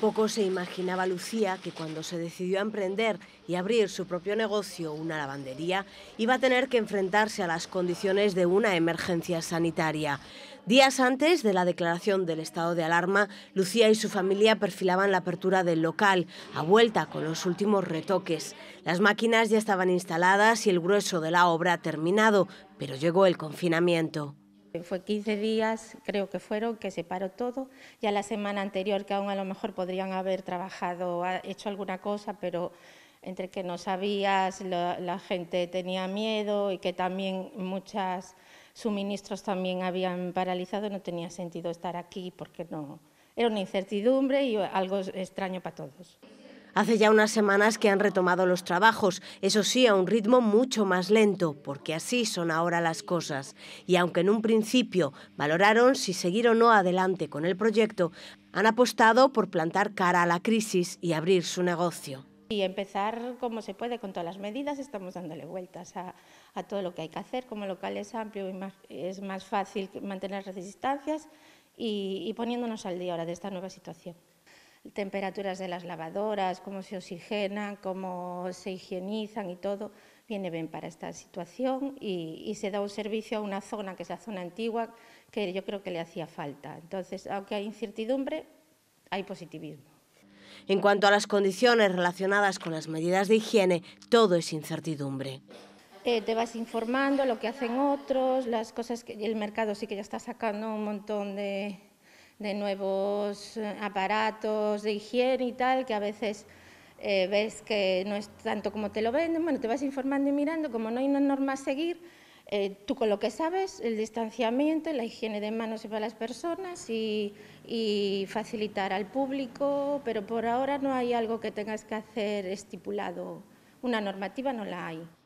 Poco se imaginaba Lucía que cuando se decidió a emprender y abrir su propio negocio, una lavandería, iba a tener que enfrentarse a las condiciones de una emergencia sanitaria. Días antes de la declaración del estado de alarma, Lucía y su familia perfilaban la apertura del local, a vuelta con los últimos retoques. Las máquinas ya estaban instaladas y el grueso de la obra terminado, pero llegó el confinamiento. Eh, fue 15 días, creo que fueron, que se paró todo. Ya la semana anterior, que aún a lo mejor podrían haber trabajado, hecho alguna cosa, pero entre que no sabías, la, la gente tenía miedo y que también muchos suministros también habían paralizado, no tenía sentido estar aquí porque no... Era una incertidumbre y algo extraño para todos. Hace ya unas semanas que han retomado los trabajos, eso sí, a un ritmo mucho más lento, porque así son ahora las cosas. Y aunque en un principio valoraron si seguir o no adelante con el proyecto, han apostado por plantar cara a la crisis y abrir su negocio. Y empezar como se puede con todas las medidas, estamos dándole vueltas a, todo lo que hay que hacer. Como el local es amplio, y es más fácil mantener resistencias y poniéndonos al día ahora de esta nueva situación temperaturas de las lavadoras, cómo se oxigenan, cómo se higienizan y todo, viene bien para esta situación y, se da un servicio a una zona, que es la zona antigua, que yo creo que le hacía falta. Entonces, aunque hay incertidumbre, hay positivismo. En cuanto a las condiciones relacionadas con las medidas de higiene, todo es incertidumbre. Eh, te vas informando lo que hacen otros, las cosas que el mercado sí que ya está sacando un montón de, de nuevos eh, aparatos de higiene y tal, que a veces eh, ves que no es tanto como te lo venden, bueno, te vas informando y mirando, como no hay una norma a seguir, eh, tú con lo que sabes, el distanciamiento, la higiene de manos y para las personas y, facilitar al público, pero por ahora no hay algo que tengas que hacer estipulado. Una normativa no la hay.